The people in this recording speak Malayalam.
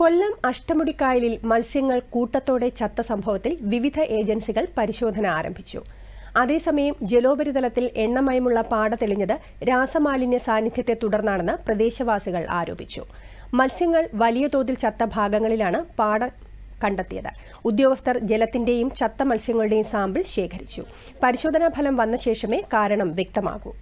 കൊല്ലം അഷ്ടമുടിക്കായലിൽ മത്സ്യങ്ങൾ കൂട്ടത്തോടെ ചത്ത സംഭവത്തിൽ വിവിധ ഏജൻസികൾ പരിശോധന ആരംഭിച്ചു അതേസമയം ജലോപരിതലത്തിൽ എണ്ണമയമുള്ള പാട തെളിഞ്ഞത് രാസമാലിന്യ സാന്നിധ്യത്തെ തുടർന്നാണെന്ന് പ്രദേശവാസികൾ ആരോപിച്ചു മത്സ്യങ്ങൾ വലിയ തോതിൽ ചത്ത ഭാഗങ്ങളിലാണ് പാട കണ്ടെത്തിയത് ഉദ്യോഗസ്ഥർ ജലത്തിന്റെയും ചത്ത മത്സ്യങ്ങളുടെയും സാമ്പിൾ ശേഖരിച്ചു പരിശോധനാ ഫലം വന്ന ശേഷമേ കാരണം വ്യക്തമാകൂ